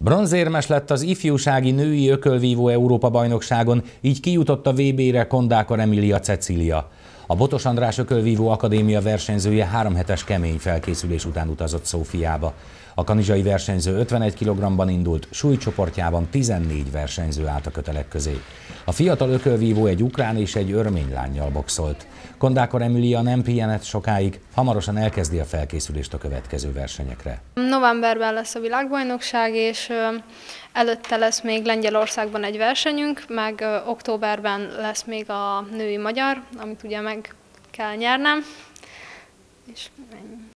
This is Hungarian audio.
Bronzérmes lett az ifjúsági női ökölvívó Európa-bajnokságon, így kijutott a VB-re Kondákor Emilia Cecília. A Botos András Ökölvívó Akadémia versenyzője három hetes kemény felkészülés után utazott Szófiába. A kanizsai versenyző 51 kg-ban indult, súlycsoportjában 14 versenyző állt a kötelek közé. A fiatal ökölvívó egy ukrán és egy örmény lányjal boxolt. Kondákor Emilia nem pihenett sokáig, hamarosan elkezdi a felkészülést a következő versenyekre. Novemberben lesz a világbajnokság, és előtte lesz még Lengyelországban egy versenyünk, meg októberben lesz még a női magyar, amit ugye meg kell nyernem. És ennyi.